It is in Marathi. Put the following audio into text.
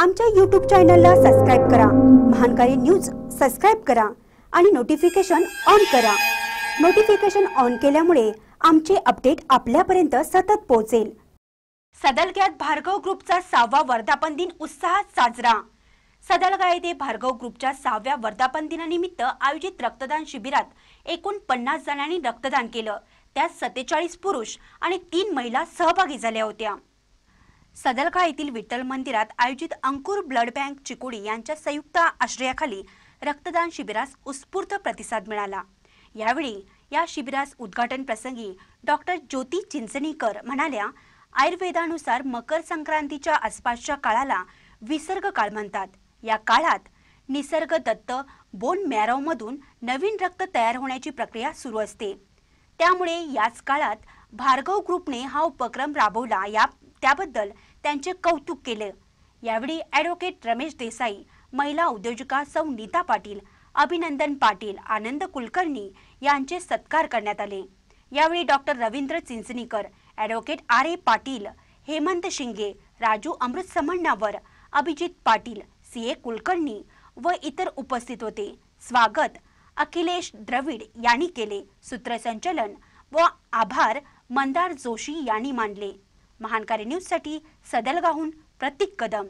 आमच्या यूट्यूब चॅनलला सबस्क्राईब करा महानकारी न्यूज सबस्क्राईब करा आणि नोटिफिकेशन ऑन करा नोटिफिकेशन ऑन केल्यामुळे आमचे अपडेट आपल्यापर्यंत सतत पोहोचेल सदलग्यात भार्गव ग्रुपचा सहावा वर्धापन दिन उत्साहात साजरा सदलगा येथे भार्गव ग्रुपच्या सहाव्या वर्धापन दिनानिमित्त आयोजित रक्तदान शिबिरात एकूण पन्नास जणांनी रक्तदान केलं त्यात सत्तेचाळीस पुरुष आणि तीन महिला सहभागी झाल्या होत्या सदलखा येथील विठ्ठल मंदिरात आयोजित अंकुर ब्लड बँक चिकोडी यांच्या संयुक्त आश्रयाखाली रक्तदान शिबिरास उत्स्फूर्त प्रतिसाद मिळाला यावेळी या शिबिरास उद्घाटन प्रसंगी डॉक्टर ज्योती चिंचणीकर म्हणाल्या आयुर्वेदानुसार मकर संक्रांतीच्या आसपासच्या काळाला विसर्ग काळ म्हणतात या काळात निसर्ग दत्त बोन मॅरोमधून नवीन रक्त तयार होण्याची प्रक्रिया सुरू असते त्यामुळे याच काळात भार्गव ग्रुपने हा उपक्रम राबवला या त्याबद्दल त्यांचे कौतुक केले यावेळी ॲडव्होकेट रमेश देसाई महिला उद्योजिका सौ नीता पाटील अभिनंदन पाटील आनंद कुलकर्णी यांचे सत्कार करण्यात आले यावेळी doctor Ravindra Chinchanikar advocate R A Patil Hemant Shinge Raju Amrut Samannavar Abhijit Patil C A Kulkarni व इतर उपस्थित होते स्वागत अखिलेश द्रविड यांनी केले सूत्रसंचलन व आभार मंदार जोशी यांनी मानले महानकारी न्यूजसाठी सदलगाहून प्रतीक कदम